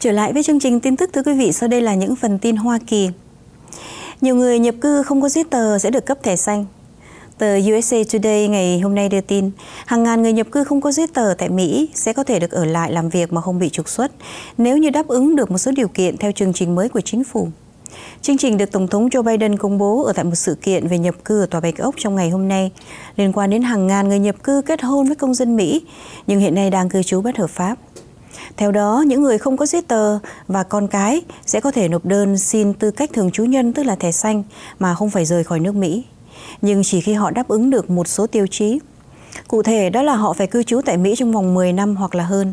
Trở lại với chương trình tin tức thưa quý vị, sau đây là những phần tin Hoa Kỳ. Nhiều người nhập cư không có giấy tờ sẽ được cấp thẻ xanh. Tờ USA Today ngày hôm nay đưa tin, hàng ngàn người nhập cư không có giấy tờ tại Mỹ sẽ có thể được ở lại làm việc mà không bị trục xuất nếu như đáp ứng được một số điều kiện theo chương trình mới của chính phủ. Chương trình được Tổng thống Joe Biden công bố ở tại một sự kiện về nhập cư ở Tòa Bạch Ốc trong ngày hôm nay, liên quan đến hàng ngàn người nhập cư kết hôn với công dân Mỹ, nhưng hiện nay đang cư trú bất hợp pháp. Theo đó, những người không có giấy tờ và con cái sẽ có thể nộp đơn xin tư cách thường trú nhân tức là thẻ xanh mà không phải rời khỏi nước Mỹ. Nhưng chỉ khi họ đáp ứng được một số tiêu chí. Cụ thể đó là họ phải cư trú tại Mỹ trong vòng 10 năm hoặc là hơn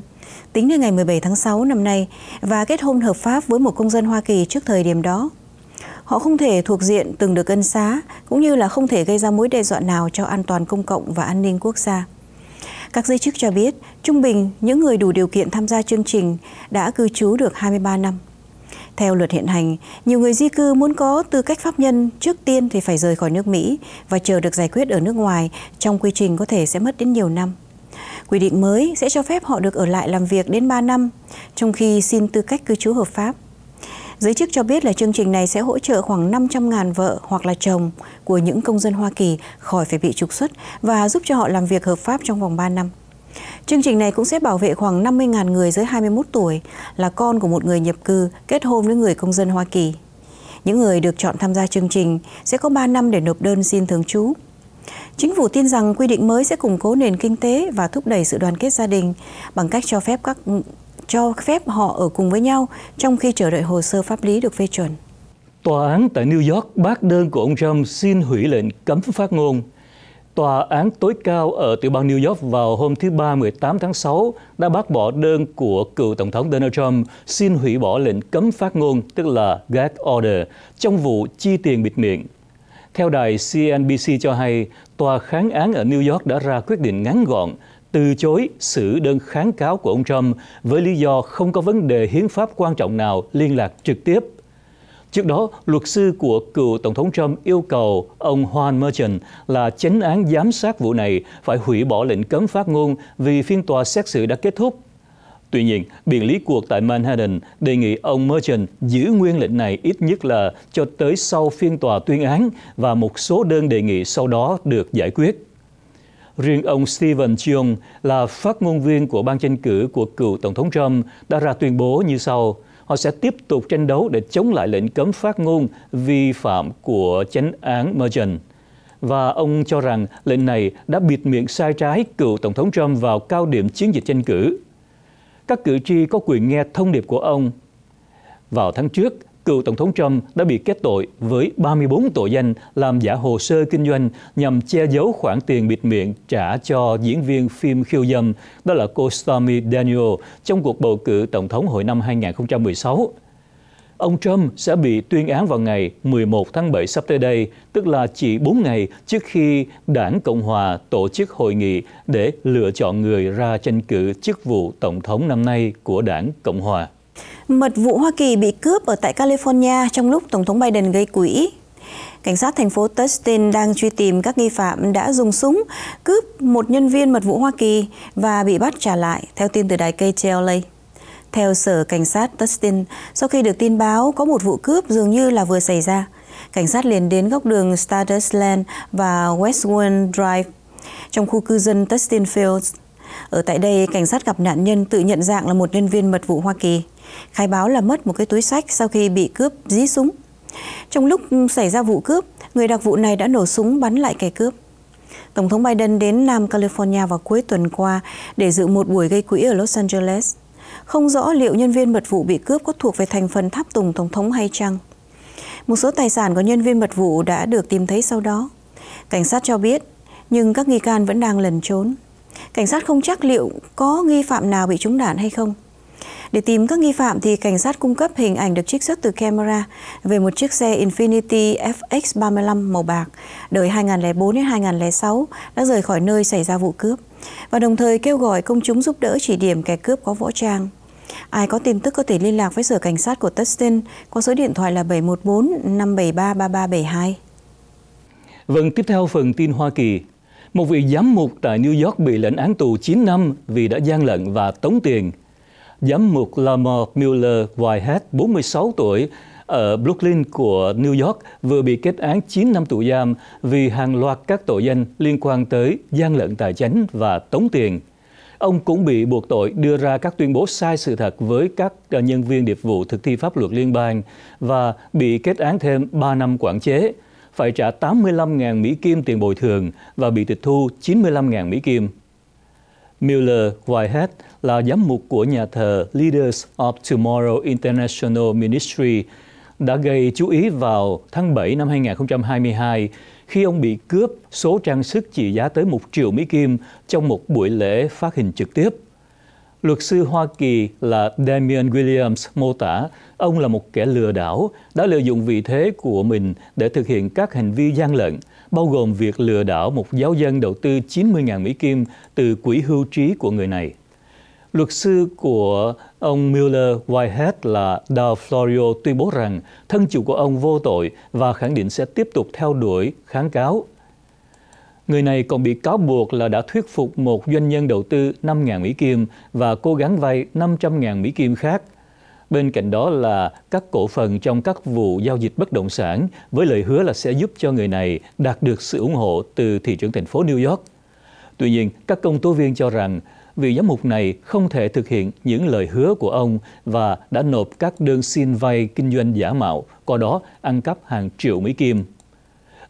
tính đến ngày 17 tháng 6 năm nay và kết hôn hợp pháp với một công dân Hoa Kỳ trước thời điểm đó. Họ không thể thuộc diện từng được ân xá, cũng như là không thể gây ra mối đe dọa nào cho an toàn công cộng và an ninh quốc gia. Các giới chức cho biết, trung bình những người đủ điều kiện tham gia chương trình đã cư trú được 23 năm. Theo luật hiện hành, nhiều người di cư muốn có tư cách pháp nhân trước tiên thì phải rời khỏi nước Mỹ và chờ được giải quyết ở nước ngoài trong quy trình có thể sẽ mất đến nhiều năm. Quy định mới sẽ cho phép họ được ở lại làm việc đến 3 năm, trong khi xin tư cách cư trú hợp pháp Giới chức cho biết là chương trình này sẽ hỗ trợ khoảng 500.000 vợ hoặc là chồng của những công dân Hoa Kỳ khỏi phải bị trục xuất và giúp cho họ làm việc hợp pháp trong vòng 3 năm. Chương trình này cũng sẽ bảo vệ khoảng 50.000 người dưới 21 tuổi là con của một người nhập cư kết hôn với người công dân Hoa Kỳ. Những người được chọn tham gia chương trình sẽ có 3 năm để nộp đơn xin thường trú. Chính phủ tin rằng quy định mới sẽ củng cố nền kinh tế và thúc đẩy sự đoàn kết gia đình bằng cách cho phép các cho phép họ ở cùng với nhau trong khi chờ đợi hồ sơ pháp lý được phê chuẩn. Tòa án tại New York bác đơn của ông Trump xin hủy lệnh cấm phát ngôn. Tòa án tối cao ở tiểu bang New York vào hôm thứ Ba 18 tháng 6 đã bác bỏ đơn của cựu Tổng thống Donald Trump xin hủy bỏ lệnh cấm phát ngôn, tức là gag order, trong vụ chi tiền bịt miệng. Theo đài CNBC cho hay, tòa kháng án ở New York đã ra quyết định ngắn gọn từ chối xử đơn kháng cáo của ông Trump với lý do không có vấn đề hiến pháp quan trọng nào liên lạc trực tiếp. Trước đó, luật sư của cựu Tổng thống Trump yêu cầu ông Juan Merchant là chánh án giám sát vụ này phải hủy bỏ lệnh cấm phát ngôn vì phiên tòa xét xử đã kết thúc. Tuy nhiên, biện lý cuộc tại Manhattan đề nghị ông Merchant giữ nguyên lệnh này ít nhất là cho tới sau phiên tòa tuyên án và một số đơn đề nghị sau đó được giải quyết. Riêng ông Steven Cheung là phát ngôn viên của ban tranh cử của cựu Tổng thống Trump đã ra tuyên bố như sau. Họ sẽ tiếp tục tranh đấu để chống lại lệnh cấm phát ngôn vi phạm của chánh án Merchant. Và ông cho rằng lệnh này đã bịt miệng sai trái cựu Tổng thống Trump vào cao điểm chiến dịch tranh cử. Các cử tri có quyền nghe thông điệp của ông. Vào tháng trước, cựu Tổng thống Trump đã bị kết tội với 34 tội danh làm giả hồ sơ kinh doanh nhằm che giấu khoản tiền bịt miệng trả cho diễn viên phim khiêu dâm, đó là cô Stormy Daniel, trong cuộc bầu cử Tổng thống hồi năm 2016. Ông Trump sẽ bị tuyên án vào ngày 11 tháng 7 sắp tới đây, tức là chỉ 4 ngày trước khi đảng Cộng Hòa tổ chức hội nghị để lựa chọn người ra tranh cử chức vụ Tổng thống năm nay của đảng Cộng Hòa. Mật vụ Hoa Kỳ bị cướp ở tại California trong lúc Tổng thống Biden gây quỹ. Cảnh sát thành phố Tustin đang truy tìm các nghi phạm đã dùng súng cướp một nhân viên mật vụ Hoa Kỳ và bị bắt trả lại, theo tin từ đài KTLA. Theo Sở Cảnh sát Tustin, sau khi được tin báo có một vụ cướp dường như là vừa xảy ra, cảnh sát liền đến góc đường Stardust Lane và Westwood Drive trong khu cư dân Tustin Fields. Ở tại đây, cảnh sát gặp nạn nhân tự nhận dạng là một nhân viên mật vụ Hoa Kỳ. Khai báo là mất một cái túi sách sau khi bị cướp dí súng. Trong lúc xảy ra vụ cướp, người đặc vụ này đã nổ súng bắn lại kẻ cướp. Tổng thống Biden đến Nam California vào cuối tuần qua để dự một buổi gây quỹ ở Los Angeles. Không rõ liệu nhân viên mật vụ bị cướp có thuộc về thành phần tháp tùng tổng thống hay chăng. Một số tài sản của nhân viên mật vụ đã được tìm thấy sau đó. Cảnh sát cho biết, nhưng các nghi can vẫn đang lẩn trốn. Cảnh sát không chắc liệu có nghi phạm nào bị trúng đạn hay không. Để tìm các nghi phạm thì cảnh sát cung cấp hình ảnh được trích xuất từ camera về một chiếc xe Infiniti FX35 màu bạc đời 2004 đến 2006 đã rời khỏi nơi xảy ra vụ cướp và đồng thời kêu gọi công chúng giúp đỡ chỉ điểm kẻ cướp có võ trang. Ai có tin tức có thể liên lạc với sở cảnh sát của Tustin qua số điện thoại là 714 573 3372. Vâng, tiếp theo phần tin Hoa Kỳ. Một vị giám mục tại New York bị lệnh án tù 9 năm vì đã gian lận và tống tiền – giám mục Lamar Miller Whitehead, 46 tuổi, ở Brooklyn của New York vừa bị kết án 9 năm tù giam vì hàng loạt các tội danh liên quan tới gian lận tài chính và tống tiền. Ông cũng bị buộc tội đưa ra các tuyên bố sai sự thật với các à, nhân viên điệp vụ thực thi pháp luật liên bang và bị kết án thêm 3 năm quản chế, phải trả 85.000 Mỹ Kim tiền bồi thường và bị tịch thu 95.000 Mỹ Kim. Miller Whitehead là giám mục của nhà thờ Leaders of Tomorrow International Ministry đã gây chú ý vào tháng 7 năm 2022 khi ông bị cướp số trang sức trị giá tới 1 triệu Mỹ Kim trong một buổi lễ phát hình trực tiếp. Luật sư Hoa Kỳ là Damian Williams mô tả ông là một kẻ lừa đảo đã lợi dụng vị thế của mình để thực hiện các hành vi gian lận – bao gồm việc lừa đảo một giáo dân đầu tư 90.000 Mỹ Kim từ quỹ hưu trí của người này. Luật sư của ông Mueller Whitehead là Dow Florio tuyên bố rằng thân chủ của ông vô tội và khẳng định sẽ tiếp tục theo đuổi kháng cáo. Người này còn bị cáo buộc là đã thuyết phục một doanh nhân đầu tư 5.000 Mỹ Kim và cố gắng vay 500.000 Mỹ Kim khác – Bên cạnh đó là các cổ phần trong các vụ giao dịch bất động sản với lời hứa là sẽ giúp cho người này đạt được sự ủng hộ từ thị trường thành phố New York. Tuy nhiên, các công tố viên cho rằng vị giám mục này không thể thực hiện những lời hứa của ông và đã nộp các đơn xin vay kinh doanh giả mạo, qua đó ăn cắp hàng triệu Mỹ Kim.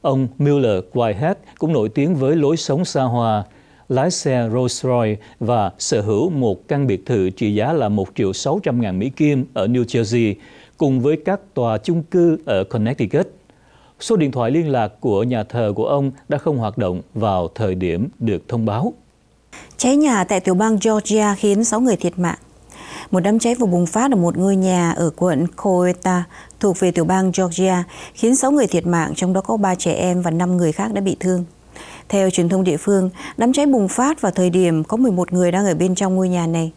Ông Miller Whitehead cũng nổi tiếng với lối sống xa hoa, lái xe Rolls-Royce và sở hữu một căn biệt thự trị giá là 1 triệu 600 ngàn Mỹ Kim ở New Jersey, cùng với các tòa chung cư ở Connecticut. Số điện thoại liên lạc của nhà thờ của ông đã không hoạt động vào thời điểm được thông báo. Cháy nhà tại tiểu bang Georgia khiến 6 người thiệt mạng. Một đám cháy vừa bùng phát ở một ngôi nhà ở quận Coeta thuộc về tiểu bang Georgia khiến 6 người thiệt mạng, trong đó có 3 trẻ em và 5 người khác đã bị thương. Theo truyền thông địa phương, đám cháy bùng phát vào thời điểm có 11 người đang ở bên trong ngôi nhà này.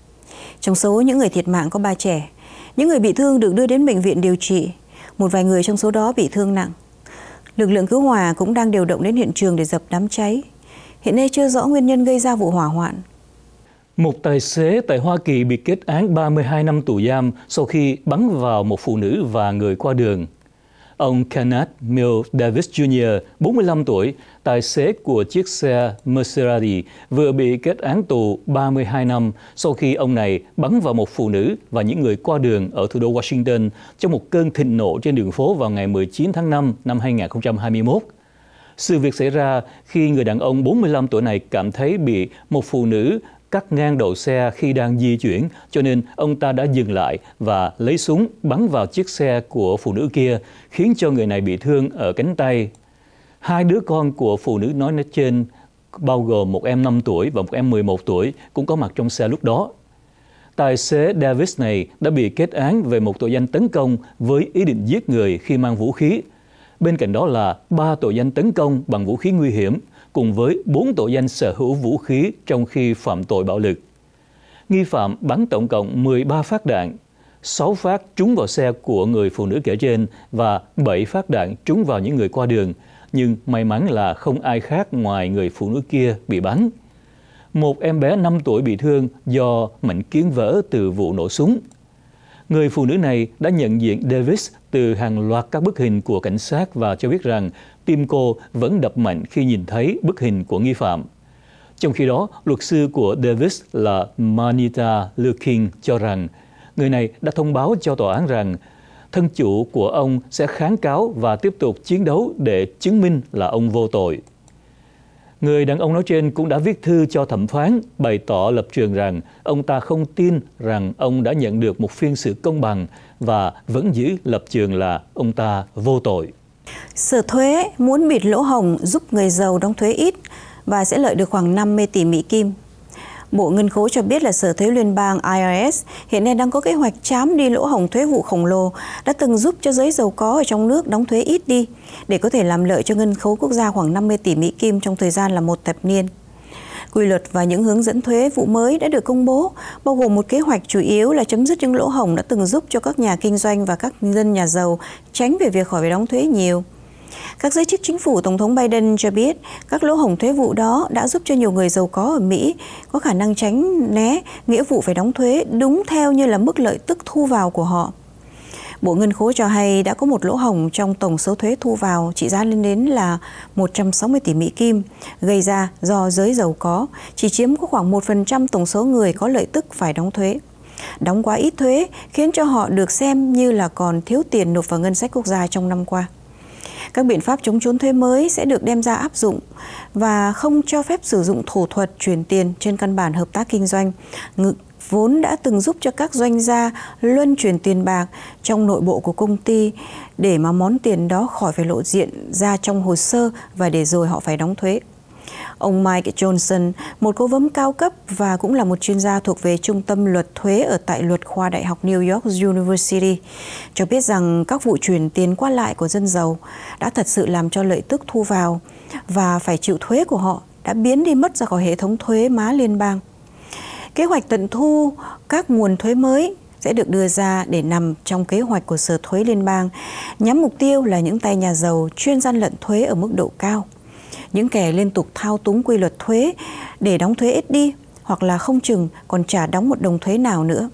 Trong số những người thiệt mạng có 3 trẻ. Những người bị thương được đưa đến bệnh viện điều trị. Một vài người trong số đó bị thương nặng. Lực lượng cứu hỏa cũng đang điều động đến hiện trường để dập đám cháy. Hiện nay chưa rõ nguyên nhân gây ra vụ hỏa hoạn. Một tài xế tại Hoa Kỳ bị kết án 32 năm tù giam sau khi bắn vào một phụ nữ và người qua đường Ông Kenneth Mills Davis Jr., 45 tuổi, tài xế của chiếc xe Maserati, vừa bị kết án tù 32 năm sau khi ông này bắn vào một phụ nữ và những người qua đường ở thủ đô Washington trong một cơn thịnh nộ trên đường phố vào ngày 19 tháng 5 năm 2021. Sự việc xảy ra khi người đàn ông 45 tuổi này cảm thấy bị một phụ nữ cắt ngang đầu xe khi đang di chuyển, cho nên ông ta đã dừng lại và lấy súng bắn vào chiếc xe của phụ nữ kia, khiến cho người này bị thương ở cánh tay. Hai đứa con của phụ nữ nói trên, bao gồm một em 5 tuổi và một em 11 tuổi, cũng có mặt trong xe lúc đó. Tài xế Davis này đã bị kết án về một tội danh tấn công với ý định giết người khi mang vũ khí. Bên cạnh đó là ba tội danh tấn công bằng vũ khí nguy hiểm, cùng với 4 tội danh sở hữu vũ khí trong khi phạm tội bạo lực. Nghi phạm bắn tổng cộng 13 phát đạn, 6 phát trúng vào xe của người phụ nữ kể trên và 7 phát đạn trúng vào những người qua đường, nhưng may mắn là không ai khác ngoài người phụ nữ kia bị bắn. Một em bé 5 tuổi bị thương do mảnh kiến vỡ từ vụ nổ súng – Người phụ nữ này đã nhận diện Davis từ hàng loạt các bức hình của cảnh sát và cho biết rằng tim cô vẫn đập mạnh khi nhìn thấy bức hình của nghi phạm. Trong khi đó, luật sư của Davis là Manita Lukin cho rằng người này đã thông báo cho tòa án rằng thân chủ của ông sẽ kháng cáo và tiếp tục chiến đấu để chứng minh là ông vô tội. Người đàn ông nói trên cũng đã viết thư cho thẩm phán, bày tỏ lập trường rằng ông ta không tin rằng ông đã nhận được một phiên xử công bằng và vẫn giữ lập trường là ông ta vô tội. Sở thuế muốn bịt lỗ hồng giúp người giàu đóng thuế ít và sẽ lợi được khoảng 50 tỷ Mỹ Kim Bộ Ngân khố cho biết là Sở Thuế Liên bang IRS hiện nay đang có kế hoạch chám đi lỗ hổng thuế vụ khổng lồ đã từng giúp cho giới giàu có ở trong nước đóng thuế ít đi để có thể làm lợi cho ngân khố quốc gia khoảng 50 tỷ Mỹ Kim trong thời gian là một thập niên. Quy luật và những hướng dẫn thuế vụ mới đã được công bố, bao gồm một kế hoạch chủ yếu là chấm dứt những lỗ hổng đã từng giúp cho các nhà kinh doanh và các dân nhà giàu tránh về việc khỏi phải đóng thuế nhiều. Các giới chức chính phủ Tổng thống Biden cho biết các lỗ hổng thuế vụ đó đã giúp cho nhiều người giàu có ở Mỹ có khả năng tránh né nghĩa vụ phải đóng thuế đúng theo như là mức lợi tức thu vào của họ. Bộ Ngân khố cho hay đã có một lỗ hổng trong tổng số thuế thu vào trị giá lên đến là 160 tỷ Mỹ Kim, gây ra do giới giàu có, chỉ chiếm có khoảng 1% tổng số người có lợi tức phải đóng thuế. Đóng quá ít thuế khiến cho họ được xem như là còn thiếu tiền nộp vào ngân sách quốc gia trong năm qua. Các biện pháp chống trốn thuế mới sẽ được đem ra áp dụng và không cho phép sử dụng thủ thuật chuyển tiền trên căn bản hợp tác kinh doanh, vốn đã từng giúp cho các doanh gia luân chuyển tiền bạc trong nội bộ của công ty để mà món tiền đó khỏi phải lộ diện ra trong hồ sơ và để rồi họ phải đóng thuế. Ông Mike Johnson, một cố vấn cao cấp và cũng là một chuyên gia thuộc về Trung tâm Luật Thuế ở tại luật khoa Đại học New York University, cho biết rằng các vụ chuyển tiền qua lại của dân giàu đã thật sự làm cho lợi tức thu vào và phải chịu thuế của họ đã biến đi mất ra khỏi hệ thống thuế má liên bang. Kế hoạch tận thu các nguồn thuế mới sẽ được đưa ra để nằm trong kế hoạch của Sở Thuế Liên bang, nhắm mục tiêu là những tay nhà giàu chuyên gian lận thuế ở mức độ cao những kẻ liên tục thao túng quy luật thuế để đóng thuế ít đi hoặc là không chừng còn trả đóng một đồng thuế nào nữa.